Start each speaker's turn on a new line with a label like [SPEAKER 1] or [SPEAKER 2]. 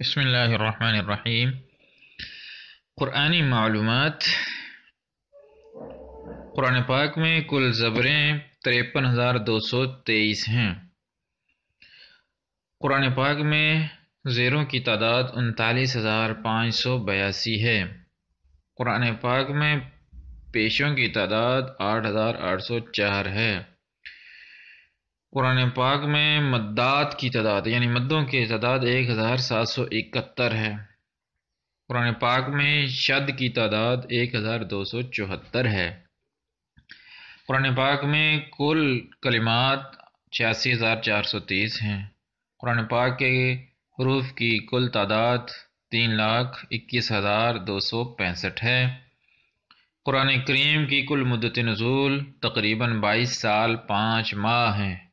[SPEAKER 1] बसमीम कुरानी मालूम कुरान पाक में कुल ज़बरें तिरपन हज़ार दो सौ तेईस हैं कुरान पाक में ज़ेरों की तादाद उनतालीस हज़ार पाँच सौ बयासी है कुरान पाक में पेशों की तादाद आठ हज़ार आठ सौ चार है कुरान पाक में मद्दात की तादाद यानी मद्दों की तादाद एक हज़ार सात सौ इकहत्तर है कुरान पाक में शद की तादाद एक हज़ार दो सौ चौहत्तर है कुरान पाक में कुल कलिमात छियासी हज़ार चार सौ तीस हैं कुरान पाक के हरूफ की कुल तादाद तीन लाख इक्कीस हज़ार दो सौ पैंसठ है कुरान करीम की कुल मदत नज़ूल तकरीबन बाईस साल पाँच माह हैं